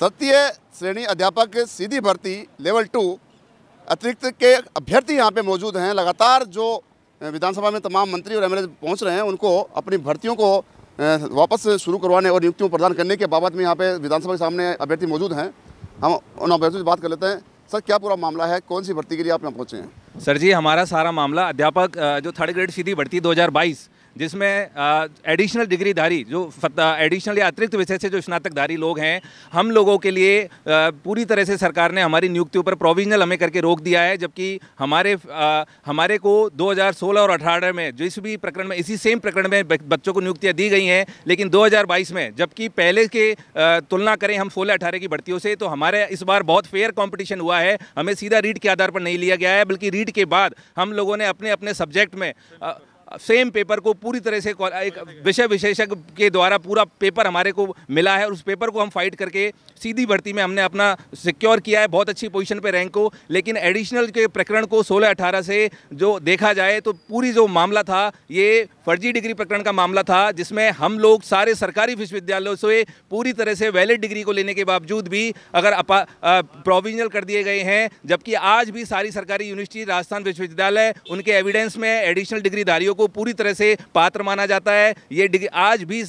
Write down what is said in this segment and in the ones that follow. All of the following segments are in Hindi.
तृतीय श्रेणी अध्यापक सीधी भर्ती लेवल टू अतिरिक्त के अभ्यर्थी यहाँ पे मौजूद हैं लगातार जो विधानसभा में तमाम मंत्री और एमएलए पहुँच रहे हैं उनको अपनी भर्तियों को वापस शुरू करवाने और नियुक्तियों प्रदान करने के बाबत में यहाँ पे विधानसभा के सामने अभ्यर्थी मौजूद हैं हम उन अभ्यर्थियों से बात कर लेते हैं सर क्या पूरा मामला है कौन सी भर्ती के लिए आप यहाँ पहुँचे हैं सर जी हमारा सारा मामला अध्यापक जो थर्ड ग्रेड सीधी भर्ती दो जिसमें एडिशनल डिग्रीधारी जो एडिशनल या अतिरिक्त विषय से जो स्नातकधारी लोग हैं हम लोगों के लिए आ, पूरी तरह से सरकार ने हमारी नियुक्तियों पर प्रोविजनल हमें करके रोक दिया है जबकि हमारे आ, हमारे को 2016 और 18 में जिस भी प्रकरण में इसी सेम प्रकरण में बच्चों को नियुक्तियाँ दी गई हैं लेकिन दो में जबकि पहले के तुलना करें हम सोलह अठारह की भर्तियों से तो हमारे इस बार बहुत फेयर कॉम्पिटिशन हुआ है हमें सीधा रीट के आधार पर नहीं लिया गया है बल्कि रीट के बाद हम लोगों ने अपने अपने सब्जेक्ट में सेम पेपर को पूरी तरह से एक विषय विशेषज्ञ के द्वारा पूरा पेपर हमारे को मिला है और उस पेपर को हम फाइट करके सीधी भर्ती में हमने अपना सिक्योर किया है बहुत अच्छी पोजीशन पे रैंक को लेकिन एडिशनल के प्रकरण को 16-18 से जो देखा जाए तो पूरी जो मामला था ये फर्जी डिग्री प्रकरण का मामला था जिसमें हम लोग सारे सरकारी विश्वविद्यालयों से पूरी तरह से वैलिड डिग्री को लेने के बावजूद भी अगर प्रोविजनल कर दिए गए हैं जबकि आज भी सारी सरकारी यूनिवर्सिटी राजस्थान विश्वविद्यालय उनके एविडेंस में एडिशनल डिग्रीधारियों को पूरी तरह से पात्र माना जाता है ये आज भी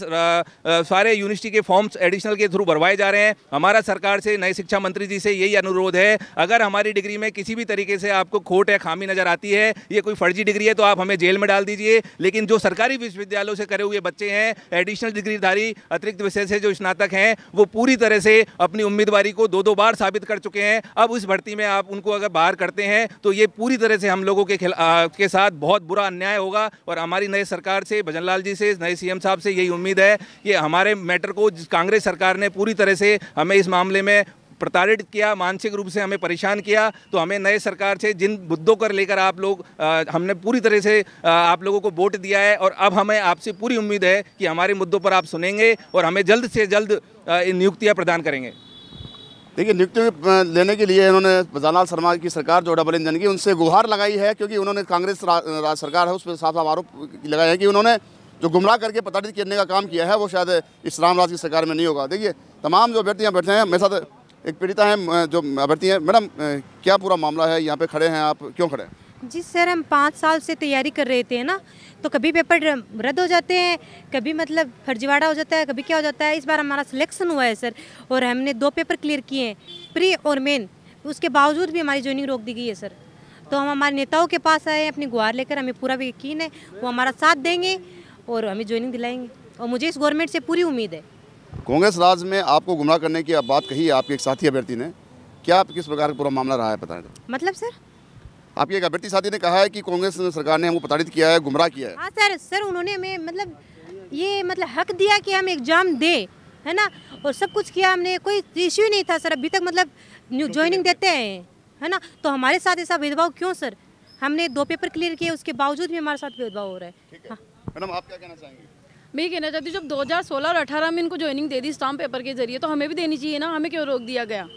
सारे यूनिवर्सिटी के फॉर्म्स एडिशनल के थ्रू भरवाए जा रहे हैं हमारा सरकार से नए शिक्षा मंत्री जी से यही अनुरोध है अगर हमारी डिग्री में किसी भी तरीके से आपको खोट या खामी नज़र आती है ये कोई फर्जी डिग्री है तो आप हमें जेल में डाल दीजिए लेकिन जो सरकारी विश्वविद्यालयों से करे हुए बच्चे हैं एडिशनल डिग्रीधारी अतिरिक्त विषय से जो स्नातक हैं वो पूरी तरह से अपनी उम्मीदवारी को दो दो बार साबित कर चुके हैं अब उस भर्ती में आप उनको अगर बाहर करते हैं तो ये पूरी तरह से हम लोगों के के साथ बहुत बुरा अन्याय होगा और हमारी नए सरकार से भजन जी से नए सी साहब से यही उम्मीद है कि हमारे मैटर को कांग्रेस सरकार ने पूरी तरह से हमें इस मामले में प्रताड़ित किया मानसिक रूप से हमें परेशान किया तो हमें नए सरकार से जिन मुद्दों कर लेकर आप लोग आ, हमने पूरी तरह से आ, आप लोगों को वोट दिया है और अब हमें आपसे पूरी उम्मीद है कि हमारे मुद्दों पर आप सुनेंगे और हमें जल्द से जल्द नियुक्तियाँ प्रदान करेंगे देखिए नियुक्ति लेने के लिए इन्होंने जलाल शर्मा की सरकार जो डबल इंजन की उनसे गुहार लगाई है क्योंकि उन्होंने कांग्रेस राज सरकार है उस पर साफ साफ आरोप लगाया है कि उन्होंने जो गुमराह करके प्रताड़ित करने का काम किया है वो शायद इस्लाम राज की सरकार में नहीं होगा देखिए तमाम जो अभ्यर्थियाँ बैठे हैं मेरे साथ एक पीड़िता हैं जो अभ्यर्थी हैं मैडम क्या पूरा मामला है यहाँ पे खड़े हैं आप क्यों खड़े हैं जी सर हम पाँच साल से तैयारी कर रहे थे ना तो कभी पेपर रद्द हो जाते हैं कभी मतलब फर्जीवाड़ा हो जाता है कभी क्या हो जाता है इस बार हमारा सिलेक्शन हुआ है सर और हमने दो पेपर क्लियर किए हैं प्री और मेन उसके बावजूद भी हमारी ज्वाइनिंग रोक दी गई है सर तो हम हमारे नेताओं के पास आए हैं अपनी गुहार लेकर हमें पूरा भी यकीन है वो हमारा साथ देंगे और हमें ज्वाइनिंग दिलाएंगे और मुझे इस गवर्नमेंट से पूरी उम्मीद है कांग्रेस राज में आपको गुमराह करने की बात कही है आपके एक साथी अभ्यर्थी ने क्या आप किस प्रकार का पूरा मामला रहा है पता है मतलब सर आपके एक अभ्यर्थी साथी ने कहा है कि कांग्रेस सरकार ने हमको प्रताड़ित किया है गुमराह किया है हाँ सर सर उन्होंने हमें मतलब ये मतलब हक दिया कि हम एग्ज़ाम दे है ना और सब कुछ किया हमने कोई इश्यू नहीं था सर अभी तक मतलब ज्वाइनिंग देते हैं है ना तो हमारे साथ ऐसा भेदभाव क्यों सर हमने दो पेपर क्लियर किए उसके बावजूद भी हमारे साथ भेदभाव हो रहा है हाँ। मैडम आप क्या कहना चाहेंगे मैं ये कहना चाहती हूँ जब 2016 और 18 में इनको ज्वाइनिंग दे दी स्टाम्प पेपर के जरिए तो हमें भी देनी चाहिए ना हमें क्यों रोक दिया गया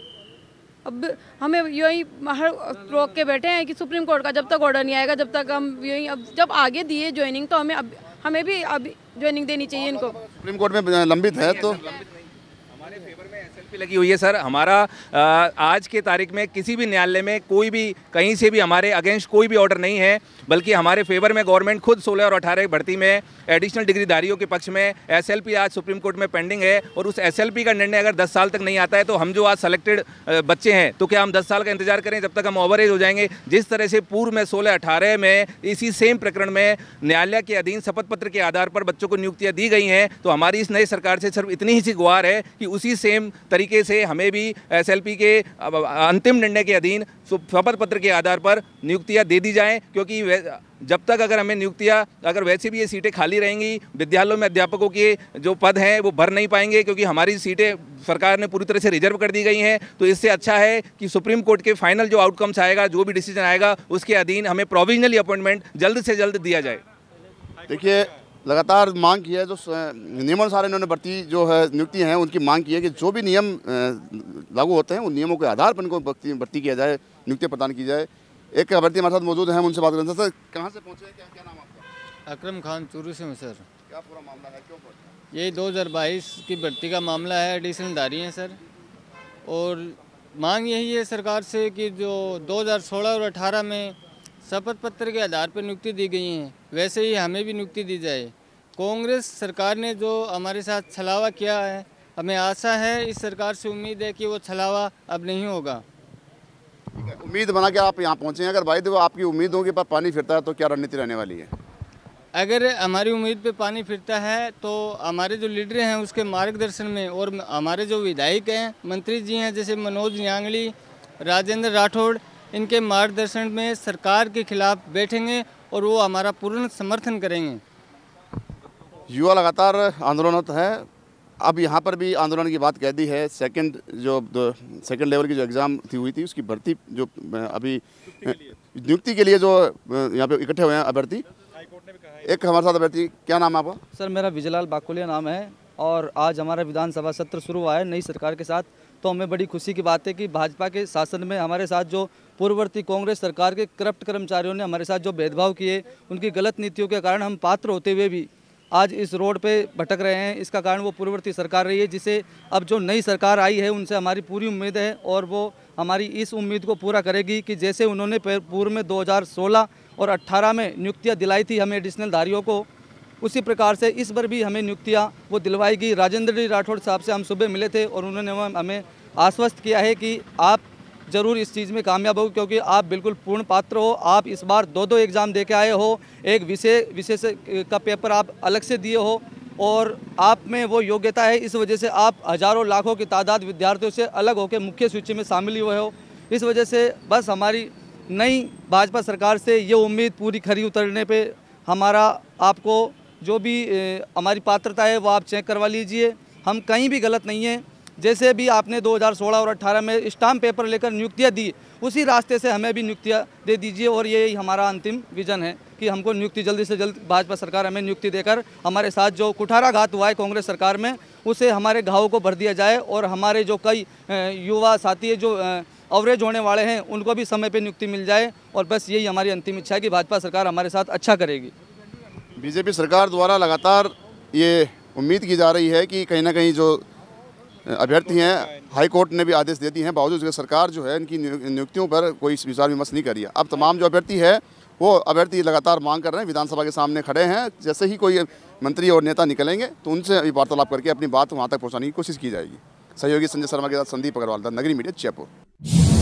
अब हमें यही हर रोक के बैठे हैं कि सुप्रीम कोर्ट का जब तक ऑर्डर नहीं आएगा जब तक हम यही अब जब आगे दिए ज्वाइनिंग तो हमें अब हमें भी अब ज्वाइनिंग देनी चाहिए इनको सुप्रीम कोर्ट में लंबित है तो हमारे फेवर में एसएलपी लगी हुई है सर हमारा आज के तारीख में किसी भी न्यायालय में कोई भी कहीं से भी हमारे अगेंस्ट कोई भी ऑर्डर नहीं है बल्कि हमारे फेवर में गवर्नमेंट खुद सोलह और अठारह भर्ती में एडिशनल डिग्रीधारियों के पक्ष में एस आज सुप्रीम कोर्ट में पेंडिंग है और उस एस का निर्णय अगर दस साल तक नहीं आता है तो हम जो आज सेलेक्टेड बच्चे हैं तो क्या हम दस साल का इंतजार करें जब तक हम ओवर एज हो जाएंगे जिस तरह से पूर्व में सोलह अठारह में इसी सेम प्रकरण में न्यायालय के अधीन शपथ पत्र के आधार पर बच्चों को नियुक्तियाँ दी गई हैं तो हमारी इस नई सरकार से सिर्फ इतनी ही सी गुहार है कि उस उसी सेम तरीके से हमें भी एसएलपी के अंतिम निर्णय के अधीन शपथ पत्र के आधार पर नियुक्तियाँ दे दी जाएँ क्योंकि जब तक अगर हमें नियुक्तियाँ अगर वैसे भी ये सीटें खाली रहेंगी विद्यालयों में अध्यापकों के जो पद हैं वो भर नहीं पाएंगे क्योंकि हमारी सीटें सरकार ने पूरी तरह से रिजर्व कर दी गई हैं तो इससे अच्छा है कि सुप्रीम कोर्ट के फाइनल जो आउटकम्स आएगा जो भी डिसीजन आएगा उसके अधीन हमें प्रोविजनली अपॉइंटमेंट जल्द से जल्द दिया जाए देखिए लगातार मांग की है जो नियमानुसार इन्होंने भर्ती जो है नियुक्ति हैं उनकी मांग की है कि जो भी नियम लागू होते हैं उन नियमों के आधार पर इनको भर्ती किया जाए नियुक्ति प्रदान की जाए एक भर्ती हमारे साथ मौजूद हैं उनसे बात करें सर कहाँ से पहुँचे क्या क्या नाम आपका अक्रम खान चूरू से हूँ सर क्या पूरा मामला है क्यों पहुँचा यही बाईस की भर्ती का मामला है एडिशनल दारी है सर और मांग यही है सरकार से कि जो दो हज़ार सोलह और अठारह में शपथ पत्र के आधार पर नियुक्ति दी गई हैं वैसे ही हमें भी नियुक्ति दी जाए कांग्रेस सरकार ने जो हमारे साथ छलावा किया है हमें आशा है इस सरकार से उम्मीद है कि वो छलावा अब नहीं होगा उम्मीद बना के आप यहाँ पहुँचे हैं अगर भाई देखो आपकी उम्मीद होगी पर पानी फिरता है तो क्या रणनीति रहने वाली है अगर हमारी उम्मीद पे पानी फिरता है तो हमारे जो लीडर हैं उसके मार्गदर्शन में और हमारे जो विधायक हैं मंत्री जी हैं जैसे मनोज न्यांगली राजेंद्र राठौड़ इनके मार्गदर्शन में सरकार के खिलाफ बैठेंगे और वो हमारा पूर्ण समर्थन करेंगे युवा लगातार आंदोलनरत है अब यहाँ पर भी आंदोलन की बात कह दी है सेकंड जो सेकंड लेवल की जो एग्ज़ाम थी हुई थी उसकी भर्ती जो अभी नियुक्ति के लिए जो यहाँ पे इकट्ठे हुए हैं अभ्यर्थी एक हमारे साथ अभ्यर्थी क्या नाम है आपका सर मेरा विजलाल बाकुलिया नाम है और आज हमारा विधानसभा सत्र शुरू हुआ है नई सरकार के साथ तो हमें बड़ी खुशी की बात है कि भाजपा के शासन में हमारे साथ जो पूर्ववर्ती कांग्रेस सरकार के करप्ट कर्मचारियों ने हमारे साथ जो भेदभाव किए उनकी गलत नीतियों के कारण हम पात्र होते हुए भी आज इस रोड पे भटक रहे हैं इसका कारण वो पूर्ववर्ती सरकार रही है जिसे अब जो नई सरकार आई है उनसे हमारी पूरी उम्मीद है और वो हमारी इस उम्मीद को पूरा करेगी कि जैसे उन्होंने पूर्व में 2016 और 18 में नियुक्तियां दिलाई थी हमें एडिशनल धारियों को उसी प्रकार से इस बार भी हमें नियुक्तियाँ वो दिलवाएगी राजेंद्र जी राठौड़ साहब से हम सुबह मिले थे और उन्होंने हमें आश्वस्त किया है कि आप ज़रूर इस चीज़ में कामयाब हो क्योंकि आप बिल्कुल पूर्ण पात्र हो आप इस बार दो दो एग्ज़ाम दे के आए हो एक विषय विषय से का पेपर आप अलग से दिए हो और आप में वो योग्यता है इस वजह से आप हज़ारों लाखों की तादाद विद्यार्थियों से अलग होकर मुख्य सूची में शामिल हुए हो इस वजह से बस हमारी नई भाजपा सरकार से ये उम्मीद पूरी खरी उतरने पे हमारा आपको जो भी हमारी पात्रता है वो आप चेक करवा लीजिए हम कहीं भी गलत नहीं हैं जैसे भी आपने 2016 और 18 में स्टाम्प पेपर लेकर नियुक्तियाँ दी उसी रास्ते से हमें भी नियुक्तियाँ दे दीजिए और यही हमारा अंतिम विजन है कि हमको नियुक्ति जल्दी से जल्द भाजपा सरकार हमें नियुक्ति देकर हमारे साथ जो कुठाराघात हुआ है कांग्रेस सरकार में उसे हमारे घावों को भर दिया जाए और हमारे जो कई युवा साथी जो अवरेज होने वाले हैं उनको भी समय पर नियुक्ति मिल जाए और बस यही हमारी अंतिम इच्छा है कि भाजपा सरकार हमारे साथ अच्छा करेगी बीजेपी सरकार द्वारा लगातार ये उम्मीद की जा रही है कि कहीं ना कहीं जो अभ्यर्थी हैं हाई कोर्ट ने भी आदेश दे दिए हैं बावजूद सरकार जो है इनकी नियुक्तियों पर कोई विचार विमर्श नहीं करी है अब तमाम जो अभ्यर्थी है वो अभ्यर्थी लगातार मांग कर रहे हैं विधानसभा के सामने खड़े हैं जैसे ही कोई मंत्री और नेता निकलेंगे तो उनसे अभी वार्तालाप करके अपनी बात वहाँ तक पहुँचाने की कोशिश की जाएगी सहयोगी संजय शर्मा के साथ संदीप अग्रवाल नगरी मीडिया जयपुर